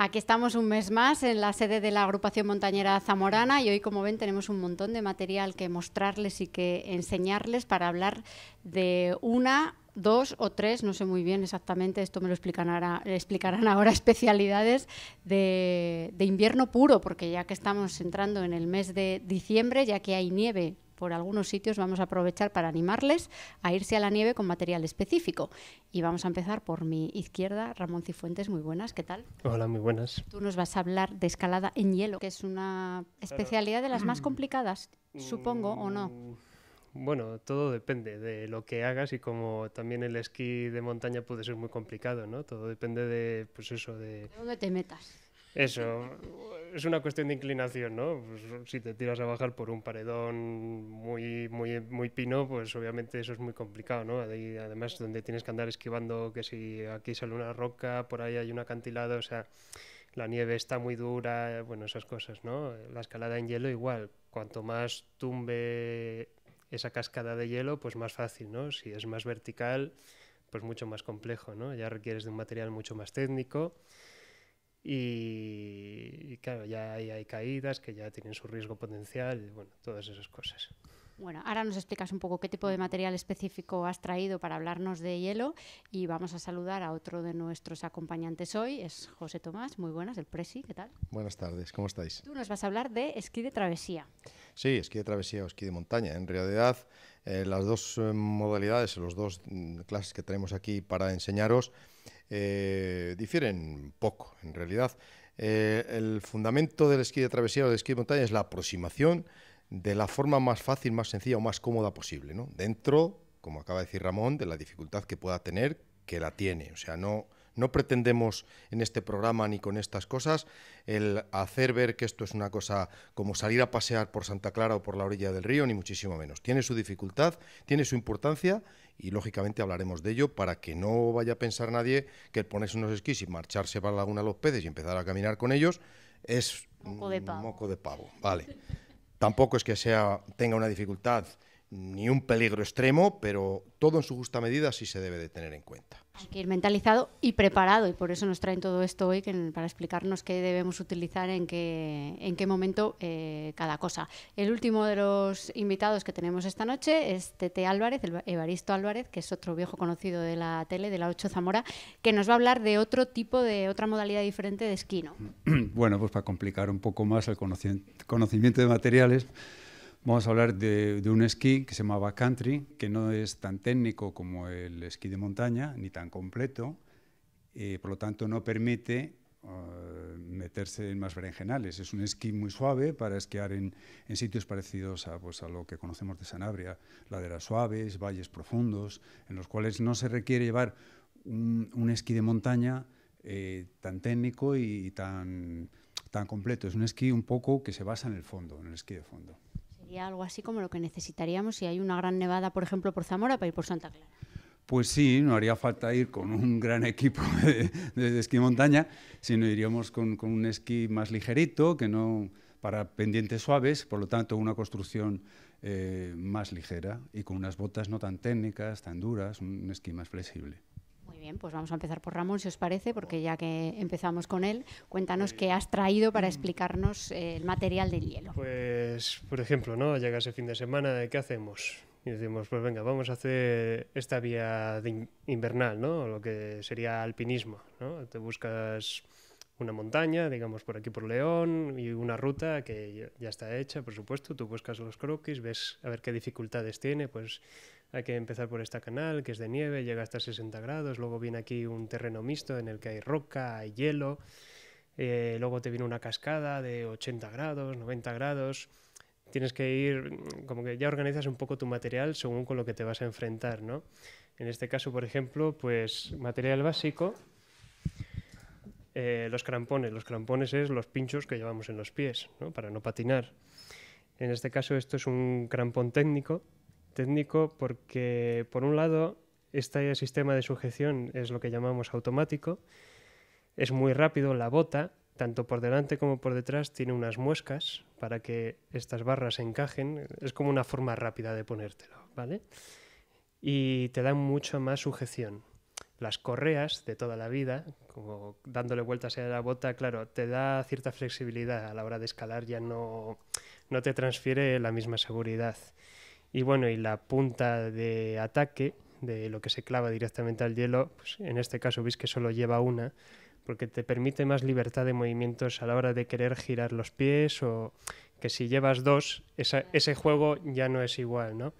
Aquí estamos un mes más en la sede de la agrupación montañera zamorana y hoy, como ven, tenemos un montón de material que mostrarles y que enseñarles para hablar de una dos o tres, no sé muy bien exactamente, esto me lo explicarán ahora especialidades de invierno puro, porque ya que estamos entrando en el mes de diciembre, ya que hay nieve por algunos sitios vamos a aprovechar para animarles a irse a la nieve con material específico. Y vamos a empezar por mi izquierda, Ramón Cifuentes, muy buenas, ¿qué tal? Hola, muy buenas. Tú nos vas a hablar de escalada en hielo, que es una especialidad de las más mm. complicadas, supongo, ¿o no? Mm, bueno, todo depende de lo que hagas y como también el esquí de montaña puede ser muy complicado, ¿no? Todo depende de, pues eso, de... ¿De dónde te metas? eso, es una cuestión de inclinación, ¿no? Pues, si te tiras a bajar por un paredón muy, muy, muy pino, pues obviamente eso es muy complicado, ¿no? Además, donde tienes que andar esquivando que si aquí sale una roca, por ahí hay un acantilado, o sea, la nieve está muy dura, bueno, esas cosas, ¿no? La escalada en hielo igual, cuanto más tumbe esa cascada de hielo, pues más fácil, ¿no? Si es más vertical, pues mucho más complejo, ¿no? Ya requieres de un material mucho más técnico. Y, claro, ya hay, caídas que ya tienen su riesgo potencial, bueno, todas esas cosas. Bueno, ahora nos explicas un poco qué tipo de material específico has traído para hablarnos de hielo y vamos a saludar a otro de nuestros acompañantes hoy, es José Tomás, muy buenas, el Presi, ¿qué tal? Buenas tardes, ¿cómo estáis? Tú nos vas a hablar de esquí de travesía. Sí, esquí de travesía o esquí de montaña. En realidad eh, las dos eh, modalidades, los dos mm, clases que tenemos aquí para enseñaros, eh, difieren poco, en realidad. el fundamento del esquí de travesía o del esquí de montaña es la aproximación de la forma más fácil, más sencilla o más cómoda posible, Dentro, como acaba de decir Ramón, de la dificultad que pueda tener, que la tiene. O sea, no no pretendemos en este programa ni con estas cosas el hacer ver que esto es una cosa como salir a pasear por Santa Clara o por la orilla del río, ni muchísimo menos. Tiene su dificultad, tiene su importancia y lógicamente hablaremos de ello para que no vaya a pensar nadie que el ponerse unos esquís y marcharse para la Laguna Los Peces y empezar a caminar con ellos es un Moco de pavo. Vale. Tampoco es que sea, tenga una dificultad ni un peligro extremo, pero todo en su justa medida sí se debe de tener en cuenta. Hay que ir mentalizado y preparado, y por eso nos traen todo esto hoy para explicarnos qué debemos utilizar, en qué, en qué momento eh, cada cosa. El último de los invitados que tenemos esta noche es Tete Álvarez, el Evaristo Álvarez, que es otro viejo conocido de la tele, de la 8 Zamora, que nos va a hablar de otro tipo, de otra modalidad diferente de esquino Bueno, pues para complicar un poco más el conocimiento de materiales, Vamos a hablar de, un esquí que se llama backcountry, que no es tan técnico como el esquí de montaña, ni tan completo, eh, por lo tanto no permite eh, meterse en más berenjenales. Es un esquí muy suave para esquiar en, sitios parecidos pues, a, lo que conocemos de Sanabria, laderas suaves, valles profundos, en los cuales no se requiere llevar un, esquí de montaña eh, tan técnico y, tan completo. Es un esquí un poco que se basa en el fondo, en el esquí de fondo. ¿Y algo así como lo que necesitaríamos si hay una gran nevada, por ejemplo, por Zamora para ir por Santa Clara. Pues sí, no haría falta ir con un gran equipo de, esquí montaña, sino iríamos con, un esquí más ligerito, que no para pendientes suaves, por lo tanto una construcción eh, más ligera y con unas botas no tan técnicas, tan duras, un esquí más flexible. Muy bien, pues vamos a empezar por Ramón, si os parece, porque oh. ya que empezamos con él, cuéntanos eh, qué has traído para mm. explicarnos eh, el material del hielo. Pues, por ejemplo, ¿no? Llega ese fin de semana, ¿qué hacemos? Y decimos, pues venga, vamos a hacer esta vía de invernal, ¿no? Lo que sería alpinismo, ¿no? Te buscas una montaña, digamos por aquí por León, y una ruta que ya está hecha, por supuesto. Tú buscas los croquis, ves a ver qué dificultades tiene, pues hay que empezar por este canal que es de nieve, llega hasta 60 grados, luego viene aquí un terreno mixto en el que hay roca, hay hielo, eh, luego te viene una cascada de 80 grados, 90 grados. Tienes que ir, mm, como que ya organizas un poco tu material según con lo que te vas a enfrentar, En este caso, por ejemplo, pues material básico, eh, los crampones. Los crampones es los pinchos que llevamos en los pies, Para no patinar. En este caso, esto es un crampón técnico, técnico porque, por un lado, este sistema de sujeción es lo que llamamos automático, es muy rápido, la bota, tanto por delante como por detrás, tiene unas muescas para que estas barras encajen, es como una forma rápida de ponértelo, ¿vale? Y te da mucho más sujeción. Las correas de toda la vida, como dándole vueltas a la bota, claro, te da cierta flexibilidad a la hora de escalar, ya no, no te transfiere la misma seguridad. Y bueno, y la punta de ataque, de lo que se clava directamente al hielo, pues en este caso veis que solo lleva una, porque te permite más libertad de movimientos a la hora de querer girar los pies o que si llevas dos, ese juego ya no es igual, ¿no?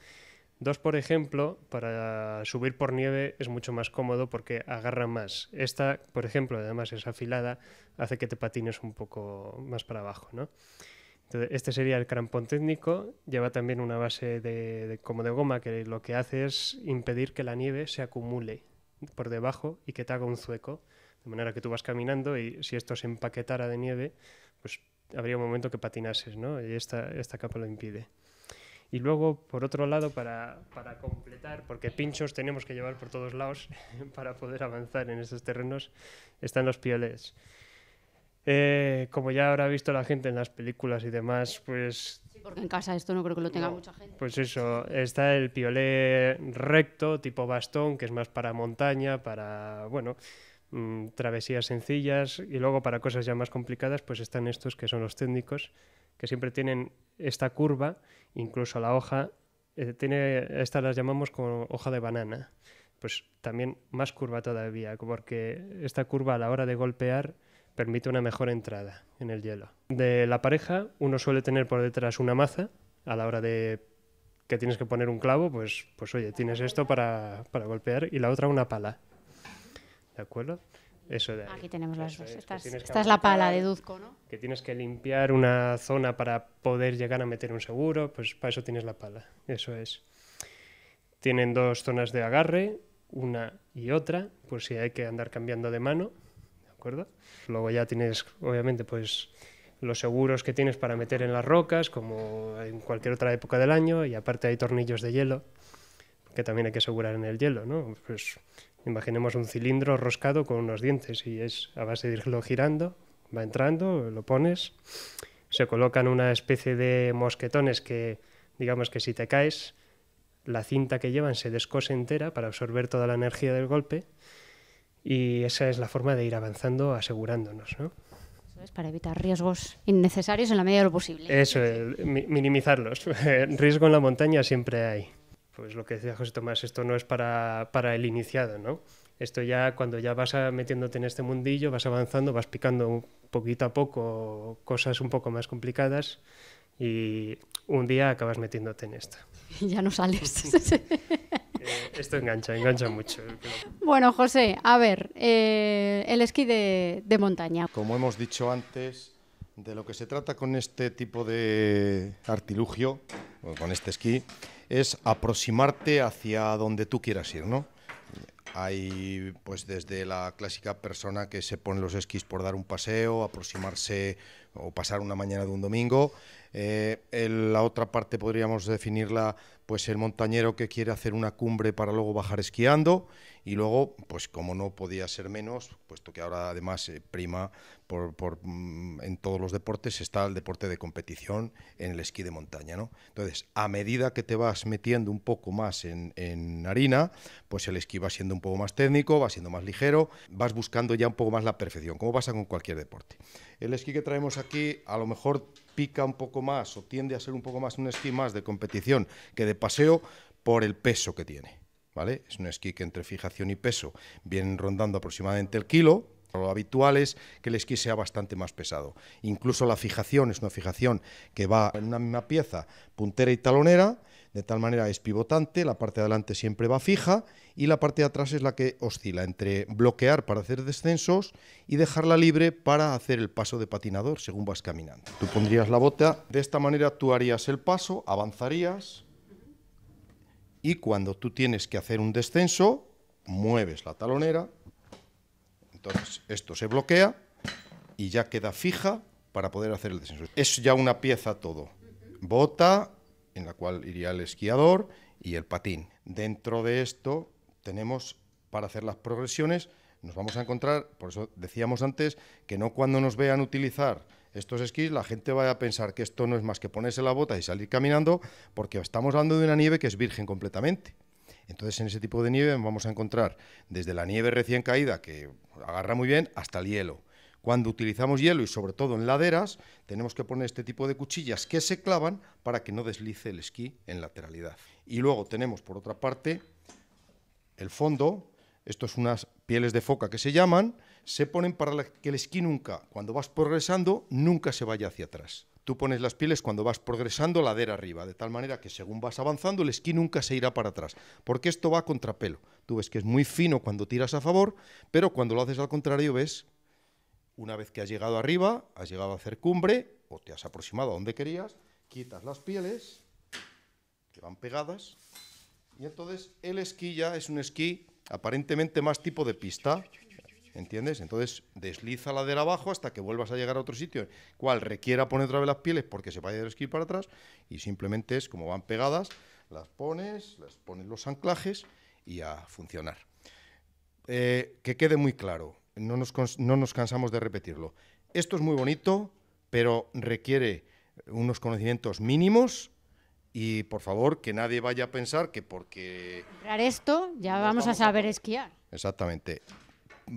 Dos, por ejemplo, para subir por nieve es mucho más cómodo porque agarra más. Esta, por ejemplo, además es afilada, hace que te patines un poco más para abajo, ¿no? este sería el crampón técnico. Lleva también una base de, como de goma que lo que hace es impedir que la nieve se acumule por debajo y que te haga un zueco. De manera que tú vas caminando y si esto se empaquetara de nieve, pues habría un momento que patinases, ¿no? Y esta, esta capa lo impide. Y luego, por otro lado, para, para completar, porque pinchos tenemos que llevar por todos lados para poder avanzar en estos terrenos, están los piolets. Eh, como ya habrá visto la gente en las películas y demás, pues... Sí, porque en casa esto no creo que lo tenga mucha gente. Pues eso, está el piolé recto, tipo bastón, que es más para montaña, para, bueno, mm, travesías sencillas, y luego para cosas ya más complicadas, pues están estos que son los técnicos, que siempre tienen esta curva, incluso la hoja, eh, tiene, estas las llamamos como hoja de banana, pues también más curva todavía, porque esta curva a la hora de golpear permite una mejor entrada en el hielo. De la pareja, uno suele tener por detrás una maza a la hora de que tienes que poner un clavo, pues, pues oye, tienes esto para, golpear y la otra una pala. ¿De acuerdo? Eso de Aquí tenemos las dos. esta, es, la pala, deduzco, ¿no? Que tienes que limpiar una zona para poder llegar a meter un seguro, pues para eso tienes la pala. Eso es. Tienen dos zonas de agarre, una y otra, Pues si hay que andar cambiando de mano. Luego ya tienes, obviamente, pues los seguros que tienes para meter en las rocas, como en cualquier otra época del año, y aparte hay tornillos de hielo, que también hay que asegurar en el hielo, ¿no? Pues imaginemos un cilindro roscado con unos dientes y es a base de irlo girando, va entrando, lo pones, se colocan una especie de mosquetones que, digamos que si te caes, la cinta que llevan se descose entera para absorber toda la energía del golpe y esa es la forma de ir avanzando asegurándonos. ¿no? es para evitar riesgos innecesarios en la medida de lo posible. Eso, minimizarlos. Riesgo en la montaña siempre hay. Pues lo que decía José Tomás, esto no es para, el iniciado, ¿no? Esto ya cuando ya vas metiéndote en este mundillo, vas avanzando, vas picando poquito a poco cosas un poco más complicadas y un día acabas metiéndote en esto. Y ya no sales. Esto engancha, engancha mucho. Eh, bueno, José, a ver, eh, el esquí de, de montaña. Como hemos dicho antes, de lo que se trata con este tipo de artilugio, con este esquí, es aproximarte hacia donde tú quieras ir, ¿no? Hay, pues, desde la clásica persona que se pone los esquís por dar un paseo, aproximarse o pasar una mañana de un domingo, eh, la otra parte podríamos definirla, pues el montañero que quiere hacer una cumbre para luego bajar esquiando y luego, pues como no podía ser menos, puesto que ahora además eh, prima mm, en todos los deportes está el deporte de competición en el esquí de montaña, ¿no? Entonces, a medida que te vas metiendo un poco más en, en harina, pues el esquí va siendo un poco más técnico, va siendo más ligero, vas buscando ya un poco más la perfección, como pasa con cualquier deporte. El esquí que traemos aquí a lo mejor pica un poco más o tiende a ser un poco más un esquí más de competición que de paseo por el peso que tiene. ¿Vale? Es un esquí que entre fijación y peso viene rondando aproximadamente el kilo. Lo habitual es que el esquí sea bastante más pesado. Incluso la fijación es una fijación que va en una misma pieza, puntera y talonera, de tal manera es pivotante, la parte de adelante siempre va fija y la parte de atrás es la que oscila entre bloquear para hacer descensos y dejarla libre para hacer el paso de patinador según vas caminando. Tú pondrías la bota, de esta manera tú harías el paso, avanzarías y cuando tú tienes que hacer un descenso, mueves la talonera, entonces esto se bloquea y ya queda fija para poder hacer el descenso. Es ya una pieza todo. Bota, en la cual iría el esquiador y el patín. Dentro de esto tenemos para hacer las progresiones, nos vamos a encontrar, por eso decíamos antes, que no cuando nos vean utilizar estos esquís, la gente vaya a pensar que esto no es más que ponerse la bota y salir caminando, porque estamos hablando de una nieve que es virgen completamente. Entonces, en ese tipo de nieve vamos a encontrar desde la nieve recién caída, que agarra muy bien, hasta el hielo. Cuando utilizamos hielo y sobre todo en laderas, tenemos que poner este tipo de cuchillas que se clavan para que no deslice el esquí en lateralidad. Y luego tenemos por otra parte el fondo, esto es unas pieles de foca que se llaman, se ponen para que el esquí nunca, cuando vas progresando, nunca se vaya hacia atrás. Tú pones las pieles cuando vas progresando ladera arriba, de tal manera que según vas avanzando el esquí nunca se irá para atrás, porque esto va a contrapelo. Tú ves que es muy fino cuando tiras a favor, pero cuando lo haces al contrario ves una vez que has llegado arriba, has llegado a hacer cumbre o te has aproximado a donde querías, quitas las pieles que van pegadas y entonces el esquí ya es un esquí aparentemente más tipo de pista. ¿Entiendes? Entonces desliza la de abajo hasta que vuelvas a llegar a otro sitio, cual requiera poner otra vez las pieles porque se vaya el esquí para atrás y simplemente es como van pegadas, las pones, las pones los anclajes y a funcionar. Eh, que quede muy claro, no nos, no nos cansamos de repetirlo. Esto es muy bonito, pero requiere unos conocimientos mínimos y por favor que nadie vaya a pensar que porque... Comprar esto ya vamos, a saber esquiar. Exactamente.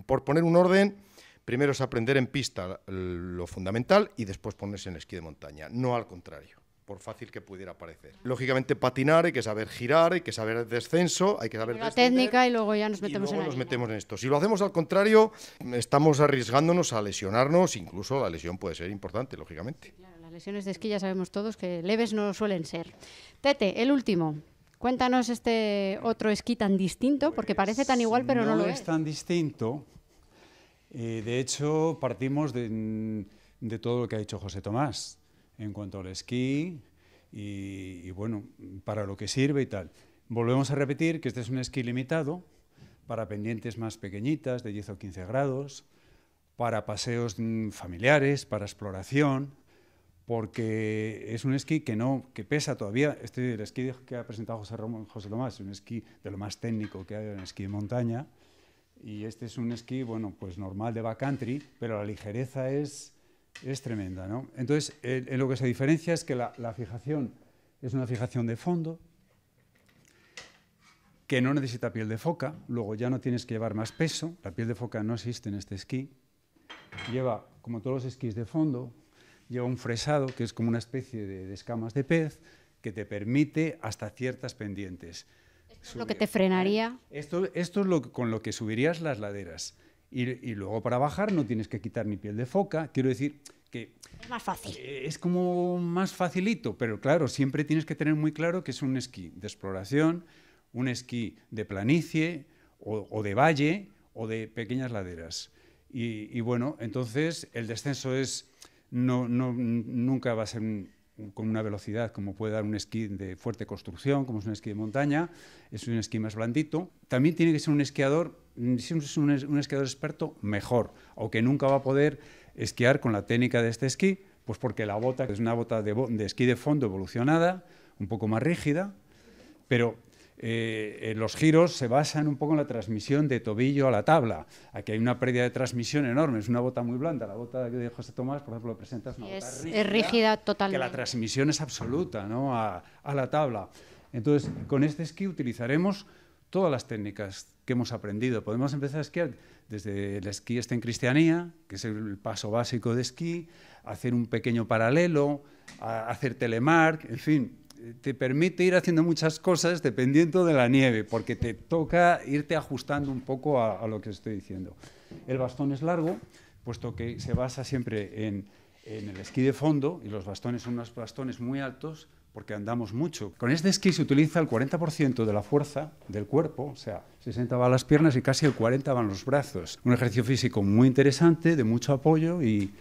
Por poner un orden, primero es aprender en pista lo fundamental y después ponerse en esquí de montaña, no al contrario por fácil que pudiera parecer. Lógicamente patinar, hay que saber girar, hay que saber descenso, hay que saber... La técnica y luego ya nos metemos en esto. Si lo hacemos al contrario, estamos arriesgándonos a lesionarnos, incluso la lesión puede ser importante, lógicamente. Claro, las lesiones de esquí ya sabemos todos que leves no suelen ser. Tete, el último. Cuéntanos este otro esquí tan distinto, porque parece tan igual, pero no, pues, lo es. es tan distinto. Eh, de hecho, partimos de, de todo lo que ha dicho José Tomás en cuanto al esquí y, bueno, para lo que sirve y tal. Volvemos a repetir que este es un esquí limitado para pendientes más pequeñitas, de 10 o 15 grados, para paseos mm, familiares, para exploración, porque es un esquí que no que pesa todavía. Este el esquí que ha presentado José, Ramón, José es un esquí de lo más técnico que hay, en esquí de montaña, y este es un esquí bueno pues normal de backcountry, pero la ligereza es es tremenda. ¿no? Entonces, eh, eh, lo que se diferencia es que la, fijación es una fijación de fondo, que no necesita piel de foca, luego ya no tienes que llevar más peso, la piel de foca no existe en este esquí, lleva, como todos los esquís de fondo, lleva un fresado, que es como una especie de, escamas de pez, que te permite hasta ciertas pendientes. Esto es lo que te frenaría. Esto, es con lo que subirías las laderas. Y, luego para bajar no tienes que quitar ni piel de foca. Quiero decir que... Es más fácil. Eh, es como más facilito, pero claro, siempre tienes que tener muy claro que es un esquí de exploración, un esquí de planicie o, de valle o de pequeñas laderas. Y, bueno, entonces el descenso es... No, no, nunca va a ser con una velocidad como puede dar un esquí de fuerte construcción, como es un esquí de montaña, es un esquí más blandito. También tiene que ser un esquiador, mm, si es un, esquiador experto, mejor, o que nunca va a poder esquiar con la técnica de este esquí, pues porque la bota es una bota de esquí de fondo evolucionada, un poco más rígida, pero eh, los giros se basan un poco en la transmisión de tobillo a la tabla. Aquí hay una pérdida de transmisión enorme, es una bota muy blanda. La bota de José Tomás, por ejemplo, presenta una es, bota rígida, totalmente. Que la transmisión es absoluta ¿no? a, la tabla. Entonces, con este esquí utilizaremos todas las técnicas que hemos aprendido. Podemos empezar a esquiar desde el esquí este en cristianía, que es el paso básico de esquí, hacer un pequeño paralelo, hacer telemark, en fin, te permite ir haciendo muchas cosas dependiendo de la nieve, porque te toca irte ajustando un poco a, lo que estoy diciendo. El bastón es largo, puesto que se basa siempre en, en el esquí de fondo, y los bastones son unos bastones muy altos, porque andamos mucho. Con este esquí se utiliza el 40% de la fuerza del cuerpo, o sea, 60 van las piernas y casi el 40 van los brazos. Un ejercicio físico muy interesante, de mucho apoyo y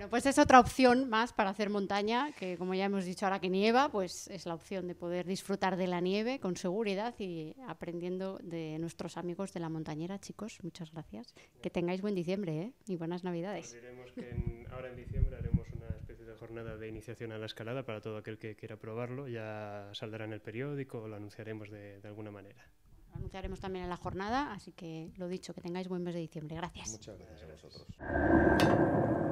bueno, pues es otra opción más para hacer montaña, que como ya hemos dicho ahora que nieva, pues es la opción de poder disfrutar de la nieve con seguridad y aprendiendo de nuestros amigos de la montañera, chicos. Muchas gracias. Que tengáis buen diciembre ¿eh? y buenas navidades. ahora en diciembre haremos una especie de jornada de iniciación a la escalada para todo aquel que quiera probarlo. Ya saldrá en el periódico, lo anunciaremos de, de alguna manera. Lo anunciaremos también en la jornada, así que lo dicho, que tengáis buen mes de diciembre. Gracias. Muchas gracias a vosotros.